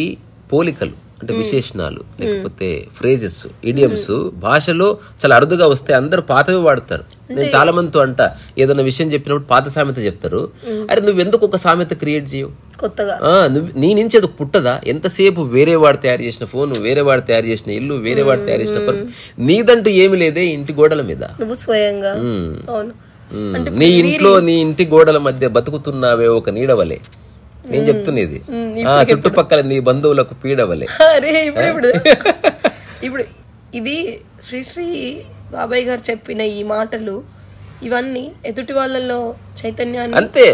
పోలికలు అంటే విశేషణాలు లేకపోతే ఫ్రేజెస్ ఇడియమ్స్ భాషలో చాలా అరుదుగా వస్తే అందరు పాతవి వాడతారు నేను చాలా మందితో అంట ఏదైనా విషయం చెప్పినప్పుడు పాత సామెత చెప్తారు అరే నువ్వు ఎందుకు ఒక సామెత క్రియేట్ చేయవు కొత్తగా నీ నుంచి అది పుట్టదా ఎంతసేపు వేరే వాడు తయారు చేసిన ఫోన్ వేరే వాడు తయారు చేసిన ఇల్లు వేరే వాడు తయారు చేసిన నీదంటూ ఏమి లేదే ఇంటి గోడల మీద నువ్వు స్వయంగా నీ ఇంట్లో నీ ఇంటి గోడల మధ్య బతుకుతున్నావే ఒక నీడవలే నేను చెప్తున్నది ఆ చుట్టుపక్కల నీ బంధువులకు పీడవలే ఇప్పుడు ఇది శ్రీశ్రీ బాబాయ్ గారు చెప్పిన ఈ మాటలు ఇవన్నీ ఎదుటి వాళ్ళలో చైతన్యాన్ని అంతే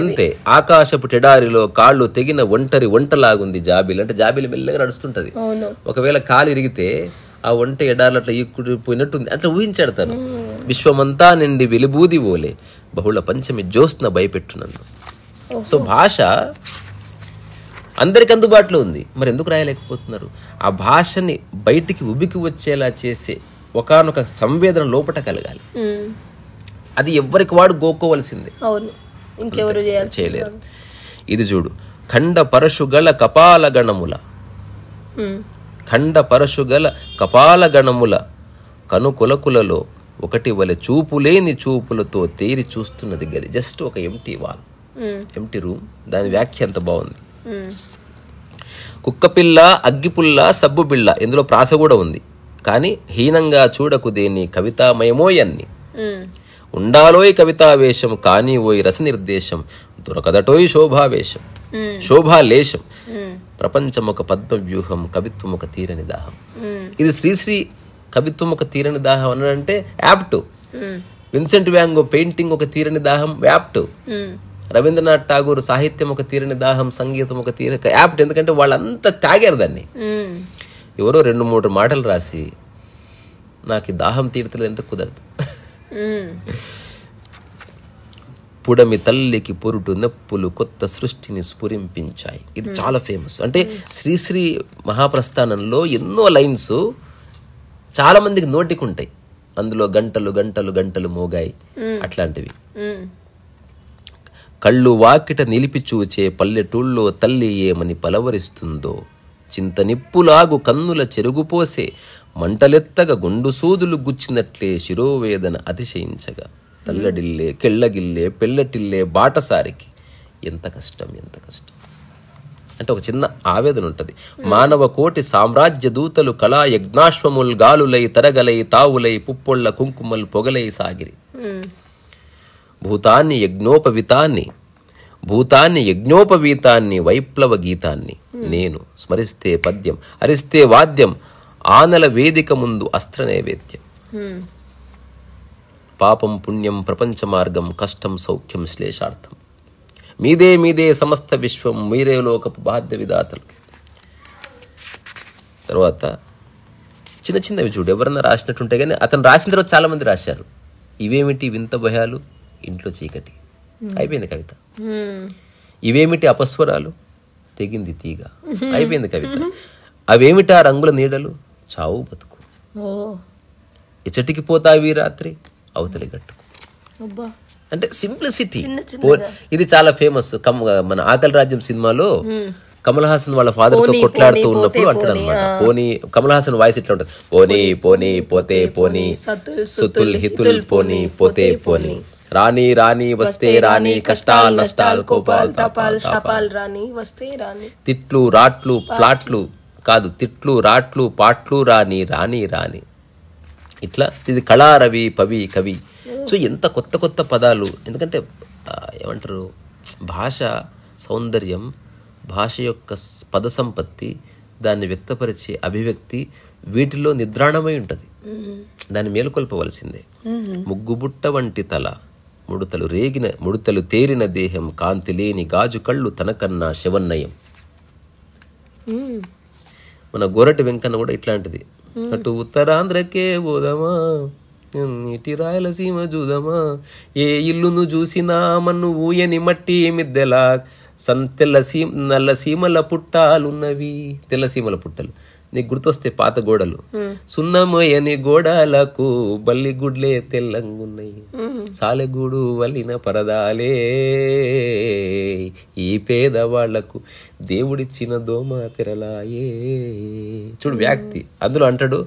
అంతే ఆకాశపు టెడారిలో కాళ్ళు తెగిన ఒంటరి వంటలాగుంది జాబిలు అంటే జాబిలు మెల్లగా నడుస్తుంటది ఒకవేళ కాలు ఇరిగితే ఆ వంట ఎడార్లు అట్లా ఈక్కుడిపోయినట్టుంది అట్లా ఊహించాడు తను విశ్వమంతా నిండి వెలిబూది ఓలే బహుళ పంచమి భయపెట్టు నన్ను సో భాష అందరికి అందుబాటులో ఉంది మరి ఎందుకు రాయలేకపోతున్నారు ఆ భాషని బయటికి ఉబికి వచ్చేలా చేసే ఒకనొక సంవేదన లోపట కలగాలి అది ఎవరికి వాడు గోకోవలసింది అవును ఇంకెవరు చేయలేరు ఇది చూడు ఖండ పరశుగల కపాల గణముల ఖండ పరశుగల కపాల గణముల కనుకొలకులలో ఒకటి వలె చూపులేని చూపులతో తేరి చూస్తున్నది గది జస్ట్ ఒక ఎంటీ వాల్ ఎంటీ రూమ్ దాని వ్యాఖ్య ఎంత బాగుంది కుక్కపిల్ల అగ్గిపుల్ల సబ్బు బిళ్ళ ఇందులో ప్రాస కూడా ఉంది కానీ హీనంగా చూడకుదేని కవితామయమోయన్ని ఉండాలోయ్ కవితావేశం కానీ ఓయ్ రస నిర్దేశం దొరకదటోయ్ శోభావేశం శోభాలేశం ప్రపంచం ఒక పద్మ వ్యూహం కవిత్వం ఒక తీరని దాహం ఇది శ్రీశ్రీ కవిత్వం ఒక తీరని దాహం అన్నాడంటే యాప్టు విన్సెంట్ వ్యాంగో పెయింటింగ్ ఒక తీరని దాహం యాప్టు రవీంద్రనాథ్ ఠాగూర్ సాహిత్యం ఒక తీరని దాహం సంగీతం ఒక తీరని యాప్ట్ ఎందుకంటే వాళ్ళంతా తాగారు దాన్ని ఎవరో రెండు మూడు మాటలు రాసి నాకు దాహం తీరుతలేదంటే కుదరదు పుడమి తల్లికి పొరుటు నొప్పులు కొత్త సృష్టిని స్ఫురింపించాయి ఇది hmm. చాలా ఫేమస్ అంటే శ్రీశ్రీ hmm. మహాప్రస్థానంలో ఎన్నో లైన్స్ నోటికి నోటికుంటాయి అందులో గంటలు గంటలు గంటలు మోగాయి hmm. అట్లాంటివి కళ్ళు వాకిట నిలిపి చూచే పల్లెటూళ్ళో తల్లి ఏమని పలవరిస్తుందో చింత నిప్పులాగు కన్నుల చెరుగుపోసే మంటలెత్తగా గుండు సూదులు గుచ్చినట్లే శిరోవేదన అతిశయించగా తల్లడిల్లే కెళ్ళగిల్లే పెళ్ళటిల్లే బాటసారికి ఎంత కష్టం ఎంత కష్టం అంటే ఒక చిన్న ఆవేదన ఉంటుంది మానవ కోటి సామ్రాజ్య దూతలు కళా యజ్ఞాశ్వముల్ గాలులై తరగలై తావులై పుప్పొళ్ళ కుంకుమలు పొగలై సాగిరి భూతాన్ని యజ్ఞోపవితాన్ని భూతాన్ని యజ్ఞోపవీతాన్ని వైప్లవ గీతాన్ని నేను స్మరిస్తే పద్యం అరిస్తే వాద్యం ఆనల వేదిక ముందు అస్త్ర నైవేద్యం పాపం పుణ్యం ప్రపంచ మార్గం కష్టం సౌఖ్యం శ్లేషార్థం మీదే మీదే సమస్త విశ్వం మీరే లోకపు బాధ్య విధాతలు తర్వాత చిన్న చిన్నవి చూడు ఎవరన్నా రాసినట్టుంటే కానీ అతను రాసిన తర్వాత చాలామంది రాశారు ఇవేమిటి వింత భయాలు ఇంట్లో చీకటి అయిపోయింది కవిత ఇవేమిటి అపస్వరాలు తెగింది తీగ అయిపోయింది కవిత అవేమిటా రంగుల నీడలు చావు బతుకు ఇచ్చటికి పోతావి రాత్రి అవతలి గట్టుకు అంటే సింప్లిసిటీ ఇది చాలా ఫేమస్ మన ఆకలి రాజ్యం సినిమాలో కమల్ హాసన్ వాళ్ళ ఫాదర్ తో కొట్లాడుతూ ఉన్నప్పుడు అంటాడు అనమాట పోనీ కమల్ హాసన్ వాయిస్ ఇట్లా ఉంటుంది పోనీ పోనీ పోతే పోనీ సుతుల్ హితుల్ పోనీ పోతే పోనీ రాణి రాణి వస్తే రాణి కష్టాలు నష్టాలు కోపాల్ తపాల్ రాణి వస్తే రాణి తిట్లు రాట్లు ప్లాట్లు కాదు తిట్లు రాట్లు పాట్లు రాని రాని రాని ఇట్లా ఇది కళారవి పవి కవి సో ఎంత కొత్త కొత్త పదాలు ఎందుకంటే ఏమంటారు భాష సౌందర్యం భాష యొక్క పద సంపత్తి దాన్ని వ్యక్తపరిచే అభివ్యక్తి వీటిలో నిద్రాణమై ఉంటుంది దాన్ని మేలుకొల్పవలసిందే ముగ్గుబుట్ట వంటి తల ముడుతలు రేగిన ముడుతలు తేరిన దేహం కాంతి లేని గాజు కళ్ళు తనకన్నా శివన్నయం మన గోరటి వెంకన్న కూడా ఇట్లాంటిది అటు ఉత్తరాంధ్రకే పోదామా ఇటు రాయలసీమ చూదమా ఏ ఇల్లును చూసినా మన్ను ఊయని మట్టి మిద్దెలా సన్ తెల్ల సీమ నల్ల సీమల పుట్టాలున్నవి తెల్ల సీమల పుట్టలు నీకు గుర్తొస్తే పాత గోడలు సున్నమయని గోడలకు బల్లి గుడ్లే తెల్లంగున్నాయి సాలెగూడు వలిన పరదాలే ఈ పేదవాళ్లకు దేవుడిచ్చిన దోమ తెరలాయే చూడు వ్యాక్తి అందులో అంటాడు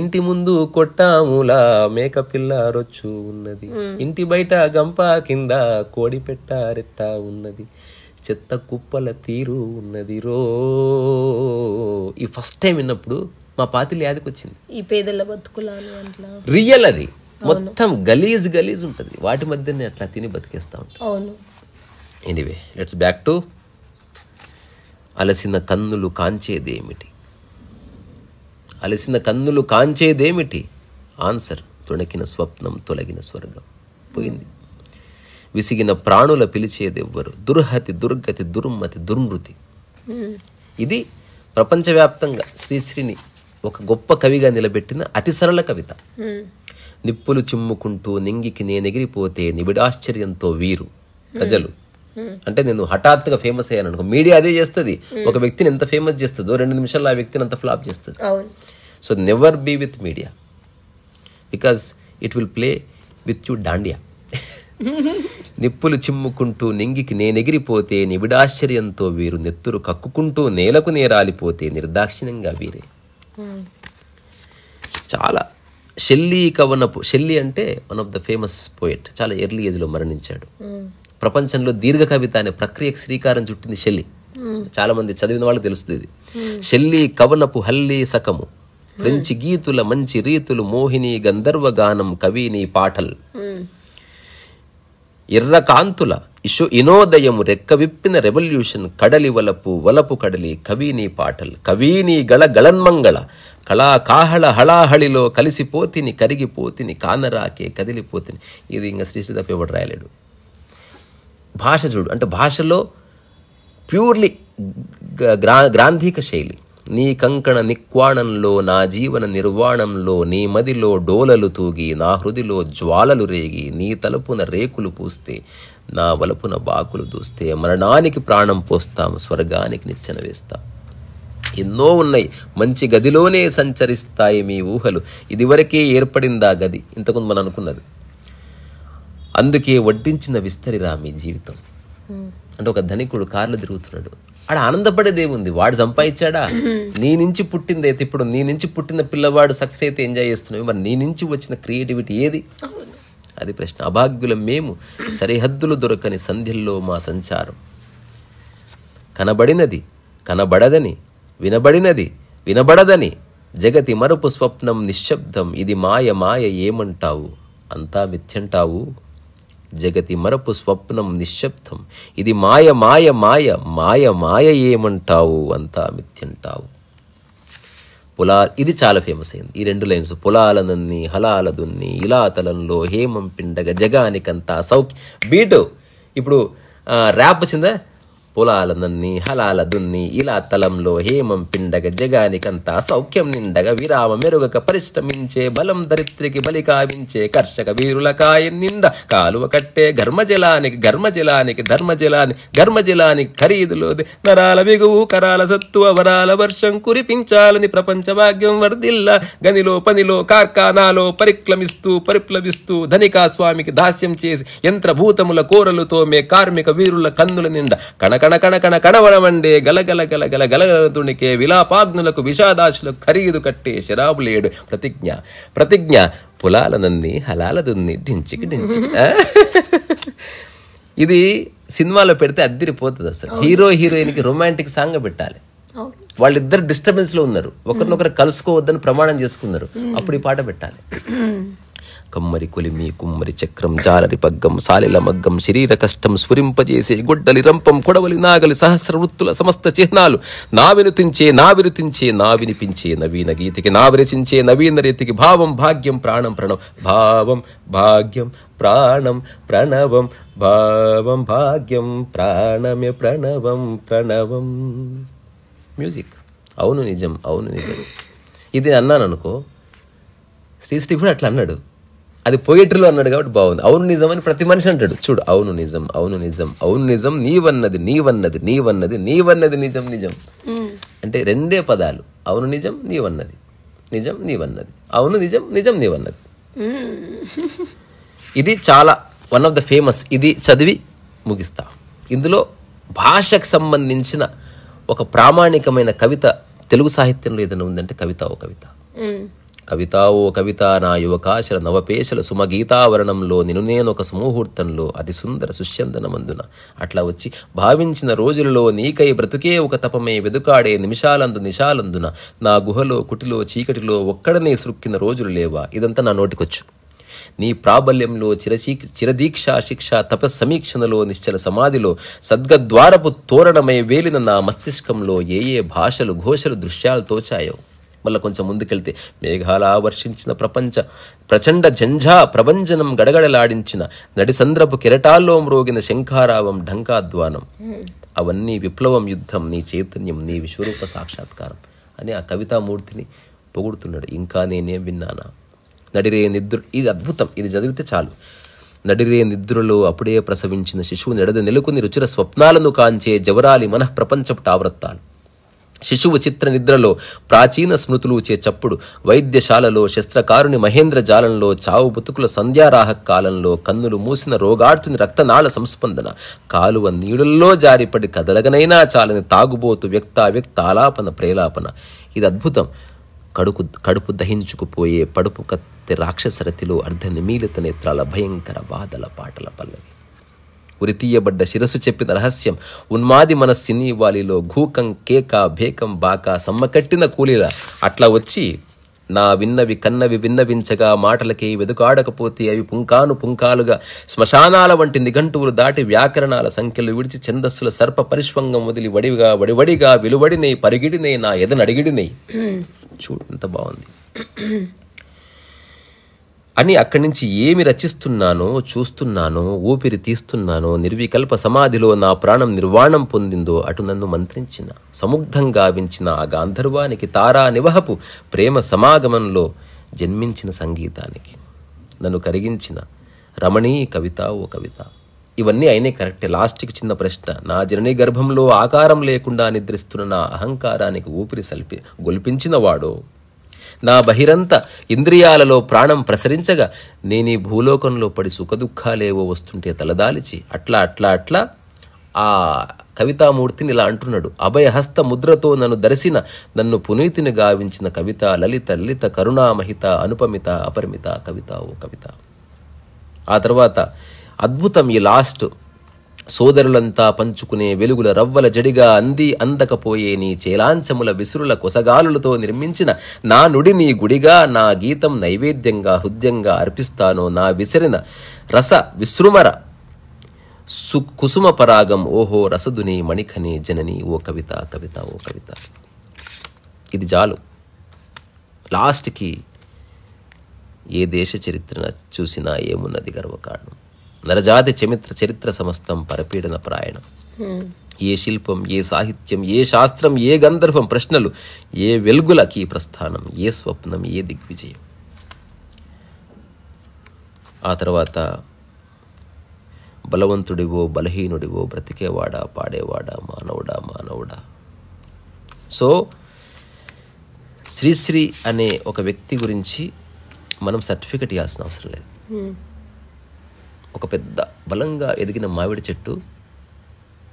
ఇంటి ముందు కొట్టాముల మేక పిల్ల రొచ్చు ఉన్నది ఇంటి బయట గంప కింద కోడి రెట్ట ఉన్నది చెత్త కుప్పల తీరు ఉన్నది రో ఈ ఫస్ట్ టైం విన్నప్పుడు మా పాతిలి యాదికి వచ్చింది ఈ పేదల బతుకుల రియల్ అది మొత్తం గలీజ్ గలీజ్ ఉంటుంది వాటి మధ్యనే అట్లా తిని బతికేస్తా ఉంటాను ఎనీవే లెట్స్ బ్యాక్ టు అలసిన కన్నులు కాంచేదేమిటి అలసిన కన్నులు కాంచేదేమిటి ఆన్సర్ తొణకిన స్వప్నం తొలగిన స్వర్గం పోయింది విసిగిన ప్రాణుల పిలిచేదెవ్వరు దుర్హతి దుర్గతి దుర్మతి దుర్మృతి ఇది ప్రపంచవ్యాప్తంగా శ్రీశ్రీని ఒక గొప్ప కవిగా నిలబెట్టిన అతి సరళ కవిత నిప్పులు చిమ్ముకుంటూ నింగికి నేనెగిరిపోతే నిబిడాశ్చర్యంతో వీరు ప్రజలు అంటే నేను హఠాత్తుగా ఫేమస్ అయ్యాను అనుకో మీడియా అదే చేస్తుంది ఒక వ్యక్తిని ఎంత ఫేమస్ చేస్తుందో రెండు నిమిషాల్లో ఆ వ్యక్తిని అంత ఫ్లాప్ చేస్తుంది so never be with media because it will play with you డాండియా నిప్పులు చిమ్ముకుంటూ నింగికి నేనెగిరిపోతే నిబిడాశ్చర్యంతో వీరు నెత్తురు కక్కుకుంటూ నేలకు నేరాలిపోతే నిర్దాక్షిణ్యంగా వీరే చాలా షెల్లీ కవనపు షెల్లీ అంటే one of the famous poet చాలా ఎర్లీ ఏజ్లో మరణించాడు ప్రపంచంలో దీర్ఘ కవిత అనే ప్రక్రియకు శ్రీకారం చుట్టింది షెల్లి చాలా మంది చదివిన వాళ్ళు తెలుస్తుంది షెల్లి కవనపు హల్లీ సకము ఫ్రెంచి గీతుల మంచి రీతులు మోహిని గంధర్వ గానం కవిని పాటల్ ఎర్రకాంతుల ఇషు ఇనోదయము రెక్క విప్పిన రెవల్యూషన్ కడలి వలపు వలపు కడలి కవీని పాటలు కవీని గళ గళన్మంగళ కళా కాహళ హళాహళిలో కలిసిపోతిని కరిగిపోతిని కానరాకే కదిలిపోతిని ఇది ఇంకా శ్రీశ్రీ తప్ప ఎవడు రాయలేడు భాష చూడు అంటే భాషలో ప్యూర్లీ గ్రా గ్రాంధిక శైలి నీ కంకణ నిక్వాణంలో నా జీవన నిర్వాణంలో నీ మదిలో డోలలు తూగి నా హృదిలో జ్వాలలు రేగి నీ తలుపున రేకులు పూస్తే నా వలపున బాకులు దూస్తే మరణానికి ప్రాణం పోస్తాం స్వర్గానికి నిచ్చెన వేస్తాం ఎన్నో ఉన్నాయి మంచి గదిలోనే సంచరిస్తాయి మీ ఊహలు ఇదివరకే ఏర్పడిందా గది ఇంతకుముందు మనం అనుకున్నది అందుకే వడ్డించిన విస్తరిరా మీ జీవితం అంటే ఒక ధనికుడు కార్లు తిరుగుతున్నాడు ఆడ ఆనందపడే దేవుంది వాడు సంపాదించాడా నీ నుంచి పుట్టిందైతే ఇప్పుడు నీ నుంచి పుట్టిన పిల్లవాడు సక్సెస్ అయితే ఎంజాయ్ చేస్తున్నావు మరి నీ నుంచి వచ్చిన క్రియేటివిటీ ఏది అది ప్రశ్న అభాగ్యులం మేము సరిహద్దులు దొరకని సంధ్యల్లో మా సంచారం కనబడినది కనబడదని వినబడినది వినబడదని జగతి మరుపు స్వప్నం నిశ్శబ్దం ఇది మాయ మాయ ఏమంటావు అంతా మిథ్యంటావు జగతి మరపు స్వప్నం నిశ్శబ్దం ఇది మాయ మాయ మాయ మాయ మాయ ఏమంటావు అంతా మిథ్యంటావు పులా ఇది చాలా ఫేమస్ అయింది ఈ రెండు లైన్స్ పులాలనన్ని హలాలదున్ని ఇలాతలంలో హేమం పిండగ జగానికంతా సౌఖ్య బీటు ఇప్పుడు ర్యాప్ వచ్చిందా పొలాల నన్ని హలాల దున్ని ఇలా తలంలో హేమం పిండగ జగానికంతా సౌఖ్యం నిండగ విరామ మెరుగక పరిశ్రమించే బలం దరిత్రికి బలి కావించే కర్షక వీరుల కాయ నిండ కాలువ కట్టే ఘర్మజలానికి ఘర్మజలానికి ధర్మజలాని ఘర్మజలానికి ఖరీదులోది నరాల బిగువు కరాల సత్తువ వరాల వర్షం కురిపించాలని ప్రపంచ భాగ్యం వర్దిల్ల గనిలో పనిలో కార్ఖానాలో పరిక్లమిస్తూ పరిప్లవిస్తూ ధనికా స్వామికి దాస్యం చేసి యంత్రభూతముల కోరలు తోమే కార్మిక వీరుల కన్నుల నిండా కనక కణకణ కణ గల గలగల గల గలగలతుణికే విలాపాగ్నులకు విషాదాశులకు ఖరీదు కట్టే శరాబులేడు ప్రతిజ్ఞ ప్రతిజ్ఞ పొలాలనన్ని హలాలదున్ని డించికి డించికి ఇది సినిమాలో పెడితే అద్దరిపోతుంది అసలు హీరో హీరోయిన్కి రొమాంటిక్ సాంగ్ పెట్టాలి వాళ్ళిద్దరు డిస్టర్బెన్స్ లో ఉన్నారు ఒకరినొకరు కలుసుకోవద్దని ప్రమాణం చేసుకున్నారు అప్పుడు ఈ పాట పెట్టాలి కమ్మరి కొలిమి కుమ్మరి చక్రం జాలరి పగ్గం సాలిల మగ్గం శరీర కష్టం స్ఫురింపజేసే గొడ్డలి రంపం కొడవలి నాగలి సహస్ర వృత్తుల సమస్త చిహ్నాలు నా వినుతించే నా విరుతించే నా వినిపించే నవీన గీతికి నా విరచించే నవీన రీతికి భావం భాగ్యం ప్రాణం ప్రణవం భావం భాగ్యం ప్రాణం ప్రణవం భావం భాగ్యం ప్రాణమే ప్రణవం ప్రణవం మ్యూజిక్ అవును నిజం అవును నిజం ఇది అన్నాను అనుకో శ్రీశ్రీ కూడా అట్లా అన్నాడు అది పోయేటరీలో అన్నాడు కాబట్టి బాగుంది అవును నిజం అని ప్రతి మనిషి అంటాడు చూడు అవును నిజం అవును నిజం అవును నిజం నీవన్నది నీవన్నది నీవన్నది నీవన్నది నిజం నిజం అంటే రెండే పదాలు అవును నిజం నీవన్నది నిజం నీవన్నది అవును నిజం నిజం నీవన్నది ఇది చాలా వన్ ఆఫ్ ద ఫేమస్ ఇది చదివి ముగిస్తా ఇందులో భాషకు సంబంధించిన ఒక ప్రామాణికమైన కవిత తెలుగు సాహిత్యంలో ఏదైనా ఉందంటే కవిత ఓ కవిత కవితావో కవిత నా యువకాశల నవపేశల సుమగీతావరణంలో నిను నేనొక సుముహూర్తంలో అతి సుందర సుశ్చందనమందున అట్లా వచ్చి భావించిన రోజులలో నీకై బ్రతుకే ఒక తపమే వెదుకాడే నిమిషాలందు నిశాలందున నా గుహలో కుటిలో చీకటిలో ఒక్కడనే సృక్కిన రోజులు లేవా ఇదంతా నా నోటికొచ్చు నీ ప్రాబల్యంలో చిరచీ చిరదీక్ష శిక్ష తపస్సమీక్షణలో నిశ్చల సమాధిలో సద్గద్వారపు తోరణమై వేలిన నా మస్తిష్కంలో ఏ ఏ భాషలు ఘోషలు దృశ్యాలు తోచాయో మళ్ళీ కొంచెం ముందుకెళ్తే మేఘాల ఆవర్షించిన ప్రపంచ ప్రచండ జంజా ప్రభంజనం గడగడలాడించిన నడిసంద్రపు కిరటాల్లో మ్రోగిన శంఖారావం ఢంకాధ్వానం అవన్నీ విప్లవం యుద్ధం నీ చైతన్యం నీ విశ్వరూప సాక్షాత్కారం అని ఆ కవితామూర్తిని పొగుడుతున్నాడు ఇంకా నేనేం విన్నానా నడిరే నిద్ర ఇది అద్భుతం ఇది చదివితే చాలు నడిరే నిద్రలో అప్పుడే ప్రసవించిన శిశువు నడద నెలకొని రుచిర స్వప్నాలను కాంచే జవరాలి మనఃప్రపంచపు టావ్రత్తాలు శిశువు చిత్ర నిద్రలో ప్రాచీన స్మృతులు చేచప్పుడు వైద్యశాలలో శస్త్రకారుని మహేంద్ర జాలంలో చావు బతుకుల సంధ్యారాహ కాలంలో కన్నులు మూసిన రోగాడుతుని రక్తనాళ సంస్పందన కాలువ నీడుల్లో జారిపడి కదలగనైనా చాలని తాగుబోతు వ్యక్తావ్యక్త ఆలాపన ప్రేలాపన ఇది అద్భుతం కడుపు కడుపు దహించుకుపోయే పడుపు కత్తి రాక్షసరతిలో అర్ధ నిమీలిత నేత్రాల భయంకర బాధల పాటల పల్లవి ఉరితీయబడ్డ శిరస్సు చెప్పిన రహస్యం ఉన్మాది మన సినీ వాలిలో ఘూకం కేక భేకం బాక సమ్మకట్టిన కూలీల అట్లా వచ్చి నా విన్నవి కన్నవి విన్నవించగా మాటలకి వెదుకాడకపోతే అవి పుంకాను పుంకాలుగా శ్మశానాల వంటి నిఘంటువులు దాటి వ్యాకరణాల సంఖ్యలు విడిచి ఛందస్సుల సర్ప పరిశ్వంగం వదిలి వడివిగా వడివడిగా విలువడినై పరిగిడినై నా ఎదనడిగిడినై చూడు ఎంత బాగుంది అని అక్కడి నుంచి ఏమి రచిస్తున్నానో చూస్తున్నానో ఊపిరి తీస్తున్నానో నిర్వికల్ప సమాధిలో నా ప్రాణం నిర్వాణం పొందిందో అటు నన్ను మంత్రించిన సముగ్ధంగా వించిన ఆ గాంధర్వానికి తారా నివహపు ప్రేమ సమాగమంలో జన్మించిన సంగీతానికి నన్ను కరిగించిన రమణీ కవిత ఓ కవిత ఇవన్నీ అయినే కరెక్టే లాస్ట్కి చిన్న ప్రశ్న నా జనని గర్భంలో ఆకారం లేకుండా నిద్రిస్తున్న నా అహంకారానికి ఊపిరి సల్పి గొల్పించినవాడో నా బహిరంత ఇంద్రియాలలో ప్రాణం ప్రసరించగా నేను ఈ భూలోకంలో పడి సుఖదుఖాలేవో వస్తుంటే తలదాలిచి అట్లా అట్లా అట్లా ఆ కవితామూర్తిని ఇలా అంటున్నాడు అభయహస్త ముద్రతో నన్ను దర్శిన నన్ను పునీతిని గావించిన కవిత లలిత లలిత కరుణామహిత అనుపమిత అపరిమిత కవిత ఓ కవిత ఆ తర్వాత అద్భుతం ఈ లాస్ట్ సోదరులంతా పంచుకునే వెలుగుల రవ్వల జడిగా అంది అందకపోయే నీ చేలాంచముల విసురుల కొసగాలులతో నిర్మించిన నా నుడి నీ గుడిగా నా గీతం నైవేద్యంగా హృద్యంగా అర్పిస్తాను నా విసిరిన రస విశ్రుమర సు కుసుమ పరాగం ఓహో రసదుని మణిఖని జనని ఓ కవిత కవిత ఓ కవిత ఇది చాలు లాస్ట్కి ఏ దేశ చరిత్రన చూసినా ఏమున్నది గర్వకారణం నరజాతి చమిత్ర చరిత్ర సమస్తం పరపీడన ప్రాయణం ఏ శిల్పం ఏ సాహిత్యం ఏ శాస్త్రం ఏ గంధర్వం ప్రశ్నలు ఏ వెలుగులకి ప్రస్థానం ఏ స్వప్నం ఏ దిగ్విజయం ఆ తర్వాత బలవంతుడివో బలహీనుడివో బ్రతికేవాడా పాడేవాడా మానవుడా మానవుడా సో శ్రీశ్రీ అనే ఒక వ్యక్తి గురించి మనం సర్టిఫికెట్ ఇవ్వాల్సిన అవసరం లేదు hmm. ఒక పెద్ద బలంగా ఎదిగిన మామిడి చెట్టు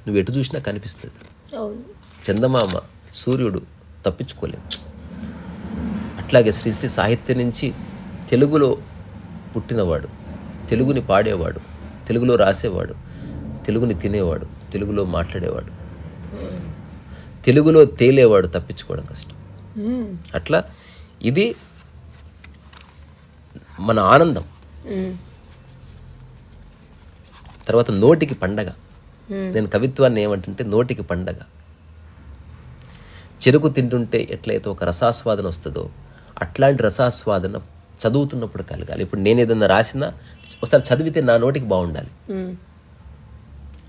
నువ్వు ఎటు చూసినా కనిపిస్తుంది చందమామ సూర్యుడు తప్పించుకోలేము అట్లాగే శ్రీశ్రీ సాహిత్యం నుంచి తెలుగులో పుట్టినవాడు తెలుగుని పాడేవాడు తెలుగులో రాసేవాడు తెలుగుని తినేవాడు తెలుగులో మాట్లాడేవాడు తెలుగులో తేలేవాడు తప్పించుకోవడం కష్టం అట్లా ఇది మన ఆనందం తర్వాత నోటికి పండగ నేను కవిత్వాన్ని ఏమంటుంటే నోటికి పండగ చెరుకు తింటుంటే ఎట్లయితే ఒక రసాస్వాదన వస్తుందో అట్లాంటి రసాస్వాదన చదువుతున్నప్పుడు కలగాలి ఇప్పుడు నేను ఏదన్నా రాసినా ఒకసారి చదివితే నా నోటికి బాగుండాలి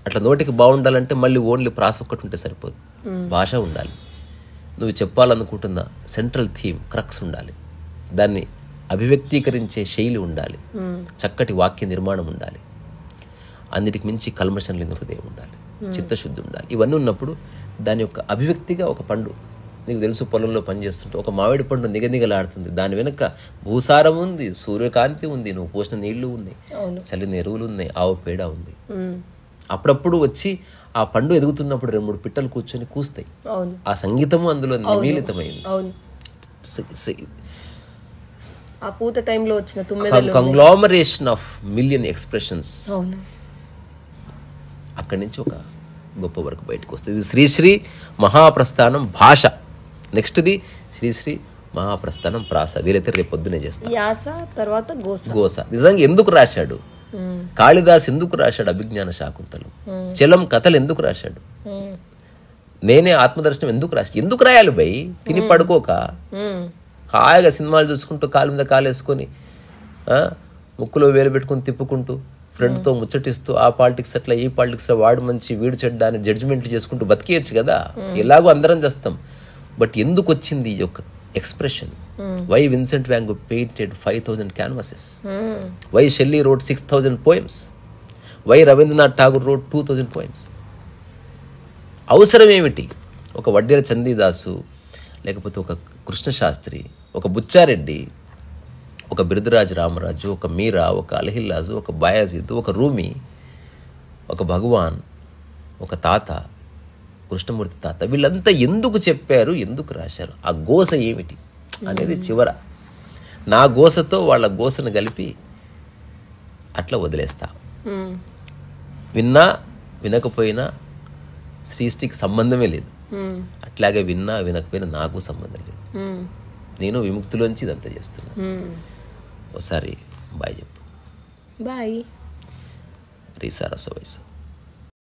అట్లా నోటికి బాగుండాలంటే మళ్ళీ ఓన్లీ ప్రాస ఒక్కటి ఉంటే సరిపోదు భాష ఉండాలి నువ్వు చెప్పాలనుకుంటున్న సెంట్రల్ థీమ్ క్రక్స్ ఉండాలి దాన్ని అభివ్యక్తీకరించే శైలి ఉండాలి చక్కటి వాక్య నిర్మాణం ఉండాలి అన్నిటికి మించి కల్మషం లేని హృదయం ఉండాలి చిత్తశుద్ధి ఉండాలి ఇవన్నీ ఉన్నప్పుడు దాని యొక్క అభివ్యక్తిగా ఒక పండు నీకు తెలుసు పొలంలో పనిచేస్తుంటే ఒక మామిడి పండు నిగనిగలాడుతుంది దాని వెనుక భూసారం ఉంది సూర్యకాంతి ఉంది నువ్వు పోసిన నీళ్లు ఉన్నాయి చల్లిన ఎరువులు ఉన్నాయి ఆవు పేడ ఉంది అప్పుడప్పుడు వచ్చి ఆ పండు ఎదుగుతున్నప్పుడు రెండు మూడు పిట్టలు కూర్చొని కూస్తాయి ఆ సంగీతము అందులో నిమీలితమైంది ఆ పూత టైంలో వచ్చిన కంగ్లామరేషన్ ఆఫ్ మిలియన్ ఎక్స్ప్రెషన్స్ అక్కడి నుంచి ఒక గొప్ప వరకు బయటకు వస్తుంది ఇది శ్రీశ్రీ మహాప్రస్థానం భాష నెక్స్ట్ది శ్రీశ్రీ మహాప్రస్థానం ప్రాస వీలైతే రేపు పొద్దునే చేస్తారు యాస తర్వాత గోస నిజంగా ఎందుకు రాశాడు కాళిదాస్ ఎందుకు రాశాడు అభిజ్ఞాన శాకుంతలం చలం కథలు ఎందుకు రాశాడు నేనే ఆత్మదర్శనం ఎందుకు రాసి ఎందుకు రాయాలి బై తిని పడుకోక హాయిగా సినిమాలు చూసుకుంటూ కాలు మీద కాలు వేసుకొని ముక్కులో వేలు పెట్టుకుని తిప్పుకుంటూ ఫ్రెండ్స్తో ముచ్చటిస్తూ ఆ పాలిటిక్స్ అట్లా ఈ పాలిటిక్స్ వాడు మంచి వీడు చెడ్డ అని జడ్జిమెంట్లు చేసుకుంటూ బతికేయచ్చు కదా hmm. ఎలాగో అందరం చేస్తాం బట్ ఎందుకు వచ్చింది ఈ యొక్క expression why Vincent van Gogh painted five thousand canvases why Shelley wrote six thousand poems why Rabindranath Tagore wrote two thousand poems అవసరం ఏమిటి ఒక వడ్డీల చందీదాసు లేకపోతే ఒక కృష్ణశాస్త్రి ఒక బుచ్చారెడ్డి ఒక బిరుదరాజు రామరాజు ఒక మీరా ఒక అలహిల్లాజు ఒక బయాజిద్ ఒక రూమి ఒక భగవాన్ ఒక తాత కృష్ణమూర్తి తాత వీళ్ళంతా ఎందుకు చెప్పారు ఎందుకు రాశారు ఆ గోస ఏమిటి అనేది చివర నా గోసతో వాళ్ళ గోసను కలిపి అట్లా వదిలేస్తా విన్నా వినకపోయినా శ్రీష్టికి సంబంధమే లేదు అట్లాగే విన్నా వినకపోయినా నాకు సంబంధం లేదు నేను విముక్తిలోంచి ఇదంతా చేస్తున్నాను Osari, bye. Bye. Risa, la